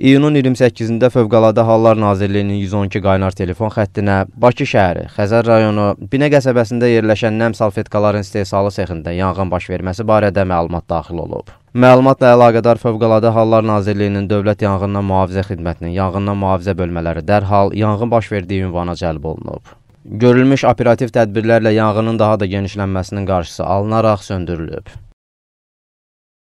İyunun 28-də Fövqəladə Hallar Nazirliyinin 112 qaynar telefon xəttinə Bakı şəhəri, Xəzər rayonu, Binə qəsəbəsində yerləşən nəm salfetkaların istehsalı sexində yanğın baş verməsi barədə məlumat daxil olub. Məlumatla əlaqədar Fövqəladə Hallar Nazirliyinin Dövlət Yanğından Mühafizə Xidmətinin yanğından mühafizə bölmələri dərhal yanğın baş verdiyi ünvana cəlb olunub. Görülmüş operativ tədbirlərlə yanğının daha da genişlənməsinin qarşısı alınaraq söndürülüb.